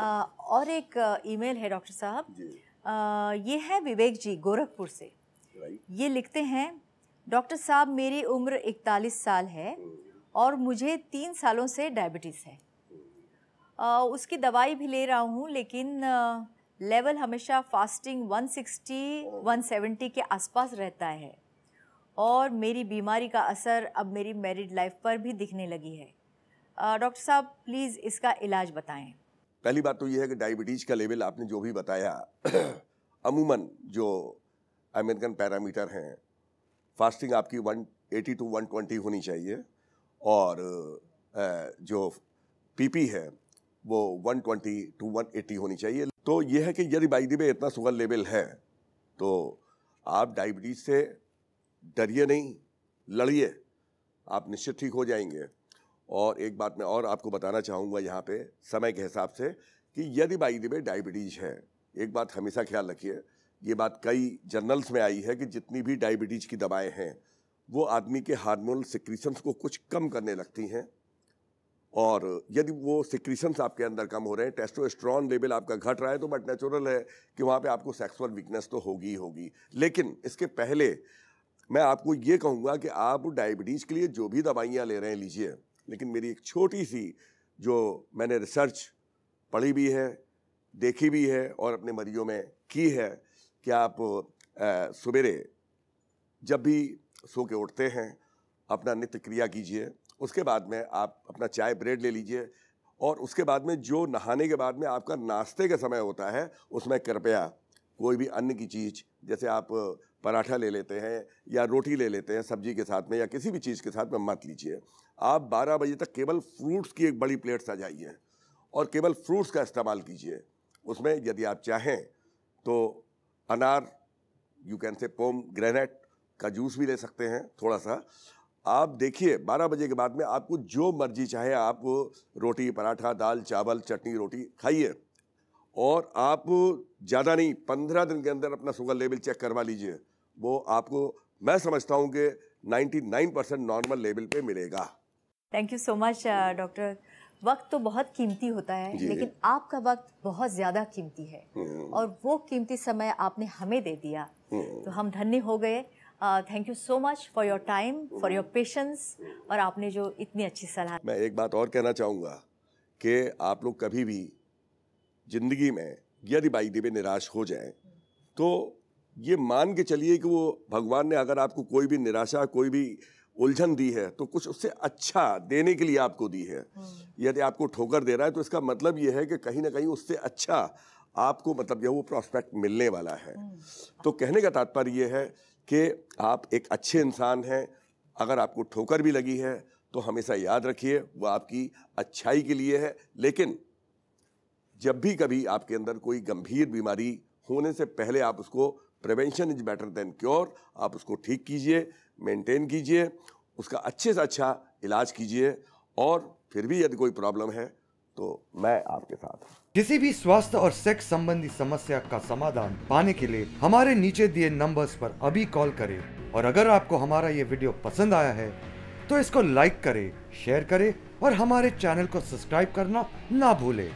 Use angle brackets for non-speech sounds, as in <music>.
और एक ईमेल है डॉक्टर साहब ये है विवेक जी गोरखपुर से ये लिखते हैं डॉक्टर साहब मेरी उम्र 41 साल है हम्म। और मुझे तीन सालों से डायबिटीज़ है आ, हम्म। उसकी दवाई भी ले रहा हूँ लेकिन आ, लेवल हमेशा फास्टिंग 160 170 के आसपास रहता है और मेरी बीमारी का असर अब मेरी मैरिड लाइफ पर भी दिखने लगी है डॉक्टर साहब प्लीज़ इसका इलाज बताएं पहली बात तो ये है कि डायबिटीज़ का लेवल आपने जो भी बताया <clears throat> अमूमन जो अमेरिकन पैरामीटर हैं फास्टिंग आपकी 180 टू 120 होनी चाहिए और जो पीपी है वो 120 टू 180 होनी चाहिए तो यह है कि यदि बाई दी में इतना शुगर लेवल है तो आप डायबिटीज़ से डरिए नहीं लड़िए आप निश्चित ठीक हो जाएंगे और एक बात मैं और आपको बताना चाहूँगा यहाँ पे समय के हिसाब से कि यदि बाई दिवे डायबिटीज़ है एक बात हमेशा ख्याल रखिए ये बात कई जर्नल्स में आई है कि जितनी भी डायबिटीज़ की दवाएं हैं वो आदमी के हार्मोनल सिक्रीशंस को कुछ कम करने लगती हैं और यदि वो सिक्रीशंस आपके अंदर कम हो रहे हैं टेस्टोस्ट्रॉन लेवल आपका घट रहा है तो बट नेचुरल है कि वहाँ पे आपको सेक्सुअल वीकनेस तो होगी ही होगी लेकिन इसके पहले मैं आपको ये कहूँगा कि आप डायबिटीज़ के लिए जो भी दवाइयाँ ले रहे हैं लीजिए लेकिन मेरी एक छोटी सी जो मैंने रिसर्च पढ़ी भी है देखी भी है और अपने मरीजों में की है कि आप सवेरे जब भी सो के उठते हैं अपना नित्य क्रिया कीजिए उसके बाद में आप अपना चाय ब्रेड ले लीजिए और उसके बाद में जो नहाने के बाद में आपका नाश्ते का समय होता है उसमें कृपया कोई भी अन्य की चीज़ जैसे आप पराठा ले लेते हैं या रोटी ले लेते हैं सब्जी के साथ में या किसी भी चीज़ के साथ में मत लीजिए आप 12 बजे तक केवल फ्रूट्स की एक बड़ी प्लेट सजाइए और केवल फ्रूट्स का इस्तेमाल कीजिए उसमें यदि आप चाहें तो अनार you can say pomegranate का जूस भी ले सकते हैं थोड़ा सा आप देखिए 12 बजे के बाद में आपको जो मर्जी चाहे आप रोटी पराठा दाल चावल चटनी रोटी खाइए और आप ज़्यादा नहीं पंद्रह दिन के अंदर अपना शुगर लेवल चेक करवा लीजिए वो आपको मैं समझता हूँ कि नाइन परसेंट नॉर्मल लेवल पे मिलेगा thank you so much doctor वक्त तो बहुत कीमती होता है लेकिन आपका वक्त बहुत ज़्यादा कीमती है हम्म। और वो कीमती समय आपने हमें दे दिया हम्म। तो हम धन्य हो गए thank you so much for your time for your patience और आपने जो इतनी अच्छी सलाह मैं एक बात और कहना चाहूँगा कि आप लोग कभी भी ज़िंदगी में यदि बाई देवे निराश हो जाए तो ये मान के चलिए कि वो भगवान ने अगर आपको कोई भी निराशा कोई भी उलझन दी है तो कुछ उससे अच्छा देने के लिए आपको दी है हम्म। यदि आपको ठोकर दे रहा है तो इसका मतलब ये है कि कहीं ना कहीं उससे अच्छा आपको मतलब जो वो प्रॉस्पेक्ट मिलने वाला है हम्म। तो कहने का तात्पर्य यह है कि आप एक अच्छे इंसान हैं अगर आपको ठोकर भी लगी है तो हमेशा याद रखिए वो आपकी अच्छाई के लिए है लेकिन जब भी कभी आपके अंदर कोई गंभीर बीमारी होने से पहले आप उसको prevention is better than cure आप उसको ठीक कीजिए मेंटेन कीजिए उसका अच्छे से अच्छा इलाज कीजिए और फिर भी यदि कोई प्रॉब्लम है तो मैं आपके साथ किसी भी स्वास्थ्य और सेक्स संबंधी समस्या का समाधान पाने के लिए हमारे नीचे दिए नंबर्स पर अभी कॉल करें और अगर आपको हमारा ये वीडियो पसंद आया है तो इसको लाइक करें, शेयर करें और हमारे चैनल को सब्सक्राइब करना ना भूलें।